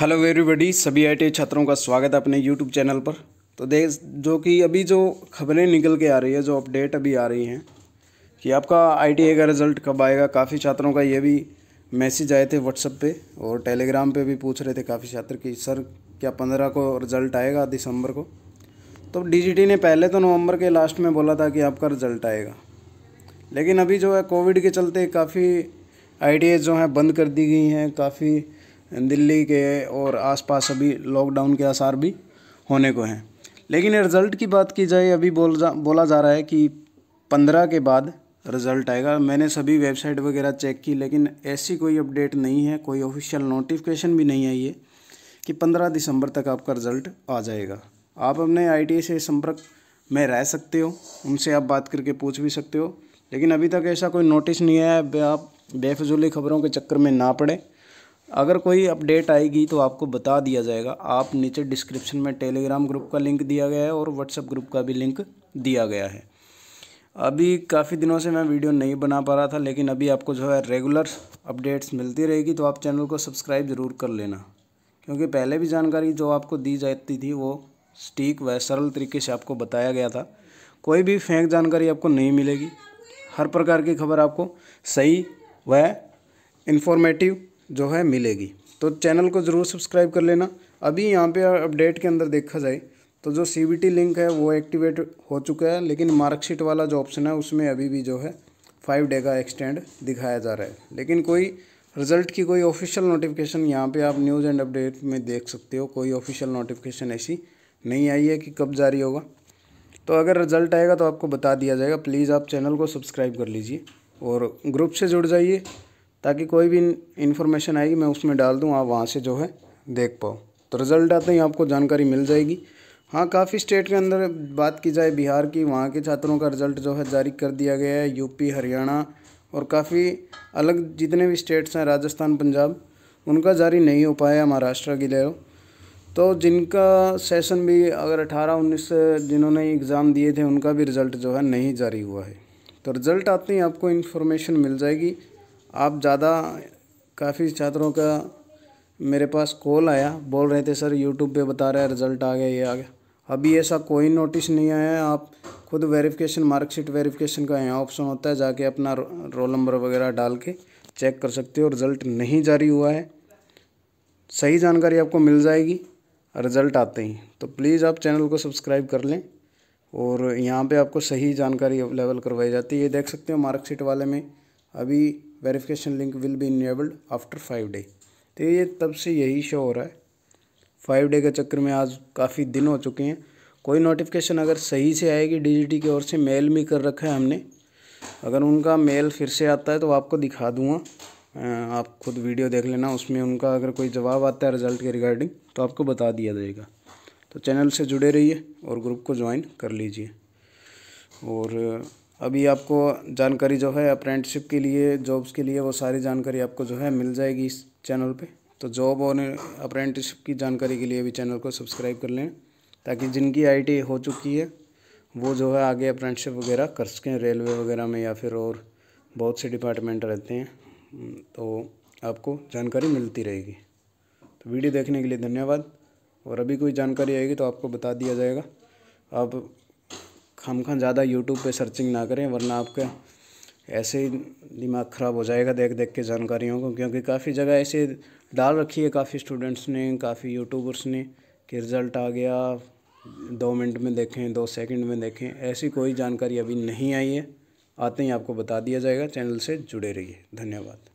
hello everybody सभी आई छात्रों का स्वागत है अपने यूट्यूब चैनल पर तो देश जो कि अभी जो खबरें निकल के आ रही है जो अपडेट अभी आ रही हैं कि आपका आई का रिज़ल्ट कब आएगा काफ़ी छात्रों का ये भी मैसेज आए थे व्हाट्सअप पे और टेलीग्राम पे भी पूछ रहे थे काफ़ी छात्र कि सर क्या पंद्रह को रिज़ल्ट आएगा दिसंबर को तो डी ने पहले तो नवम्बर के लास्ट में बोला था कि आपका रिज़ल्ट आएगा लेकिन अभी जो है कोविड के चलते काफ़ी आई जो हैं बंद कर दी गई हैं काफ़ी दिल्ली के और आसपास अभी लॉकडाउन के आसार भी होने को हैं लेकिन रिज़ल्ट की बात की जाए अभी बोल जा बोला जा रहा है कि पंद्रह के बाद रिज़ल्ट आएगा मैंने सभी वेबसाइट वगैरह चेक की लेकिन ऐसी कोई अपडेट नहीं है कोई ऑफिशियल नोटिफिकेशन भी नहीं आई है कि पंद्रह दिसंबर तक आपका रिज़ल्ट आ जाएगा आप अपने आई से संपर्क में रह सकते हो उनसे आप बात करके पूछ भी सकते हो लेकिन अभी तक ऐसा कोई नोटिस नहीं आया आप बेफजूली खबरों के चक्कर में ना पड़े अगर कोई अपडेट आएगी तो आपको बता दिया जाएगा आप नीचे डिस्क्रिप्शन में टेलीग्राम ग्रुप का लिंक दिया गया है और व्हाट्सएप ग्रुप का भी लिंक दिया गया है अभी काफ़ी दिनों से मैं वीडियो नहीं बना पा रहा था लेकिन अभी आपको जो है रेगुलर अपडेट्स मिलती रहेगी तो आप चैनल को सब्सक्राइब ज़रूर कर लेना क्योंकि पहले भी जानकारी जो आपको दी जाती थी वो स्टीक व सरल तरीके से आपको बताया गया था कोई भी फेंक जानकारी आपको नहीं मिलेगी हर प्रकार की खबर आपको सही व इन्फॉर्मेटिव जो है मिलेगी तो चैनल को ज़रूर सब्सक्राइब कर लेना अभी यहाँ पे अपडेट के अंदर देखा जाए तो जो सी लिंक है वो एक्टिवेट हो चुका है लेकिन मार्कशीट वाला जो ऑप्शन है उसमें अभी भी जो है फाइव डे का एक्सटेंड दिखाया जा रहा है लेकिन कोई रिज़ल्ट की कोई ऑफिशियल नोटिफिकेशन यहाँ पे आप न्यूज़ एंड अपडेट में देख सकते हो कोई ऑफिशियल नोटिफिकेशन ऐसी नहीं आई है कि कब जारी होगा तो अगर रिज़ल्ट आएगा तो आपको बता दिया जाएगा प्लीज़ आप चैनल को सब्सक्राइब कर लीजिए और ग्रुप से जुड़ जाइए ताकि कोई भी इन्फॉर्मेशन आएगी मैं उसमें डाल दूँ आप वहाँ से जो है देख पाओ तो रिज़ल्ट आते ही आपको जानकारी मिल जाएगी हाँ काफ़ी स्टेट के अंदर बात की जाए बिहार की वहाँ के छात्रों का रिज़ल्ट जो है जारी कर दिया गया है यूपी हरियाणा और काफ़ी अलग जितने भी स्टेट्स हैं राजस्थान पंजाब उनका जारी नहीं हो पाया महाराष्ट्र की ले तो जिनका सेशन भी अगर अठारह उन्नीस जिन्होंने एग्ज़ाम दिए थे उनका भी रिज़ल्ट जो है नहीं जारी हुआ है तो रिज़ल्ट आते ही आपको इन्फॉर्मेशन मिल जाएगी आप ज़्यादा काफ़ी छात्रों का मेरे पास कॉल आया बोल रहे थे सर यूट्यूब पे बता रहा है रिज़ल्ट आ गया ये आ गया अभी ऐसा कोई नोटिस नहीं आया है आप खुद वेरिफिकेशन मार्कशीट वेरिफिकेशन का यहाँ ऑप्शन होता है जाके अपना रोल नंबर वगैरह डाल के चेक कर सकते हो रिज़ल्ट नहीं जारी हुआ है सही जानकारी आपको मिल जाएगी रिज़ल्ट आते ही तो प्लीज़ आप चैनल को सब्सक्राइब कर लें और यहाँ पे आपको सही जानकारी अवेलेबल करवाई जाती है ये देख सकते हो मार्कशीट वाले में अभी verification link will be enabled after five day तो ये तब से यही शो हो रहा है फाइव डे के चक्कर में आज काफ़ी दिन हो चुके हैं कोई नोटिफिकेशन अगर सही से आएगी डीजीटी की ओर से मेल भी कर रखा है हमने अगर उनका मेल फिर से आता है तो आपको दिखा दूंगा आप खुद वीडियो देख लेना उसमें उनका अगर कोई जवाब आता है रिजल्ट के रिगार्डिंग तो आपको बता दिया जाएगा तो चैनल से जुड़े रहिए और ग्रुप को ज्वाइन कर लीजिए और अभी आपको जानकारी जो है अप्रेंटिसिप के लिए जॉब्स के लिए वो सारी जानकारी आपको जो है मिल जाएगी इस चैनल पे तो जॉब और अप्रेंटिसिप की जानकारी के लिए भी चैनल को सब्सक्राइब कर लें ताकि जिनकी आई हो चुकी है वो जो है आगे अप्रेंटिसिप वगैरह कर सकें रेलवे वगैरह में या फिर और बहुत से डिपार्टमेंट रहते हैं हम्म, तो आपको जानकारी मिलती रहेगी तो वीडियो देखने के लिए धन्यवाद और अभी कोई जानकारी आएगी तो आपको बता दिया जाएगा आप खाम खान ज़्यादा यूट्यूब पे सर्चिंग ना करें वरना आपका ऐसे ही दिमाग ख़राब हो जाएगा देख देख के जानकारियों को क्योंकि काफ़ी जगह ऐसे डाल रखी है काफ़ी स्टूडेंट्स ने काफ़ी यूट्यूबर्स ने कि रिज़ल्ट आ गया दो मिनट में देखें दो सेकंड में देखें ऐसी कोई जानकारी अभी नहीं आई है आते ही आपको बता दिया जाएगा चैनल से जुड़े रहिए धन्यवाद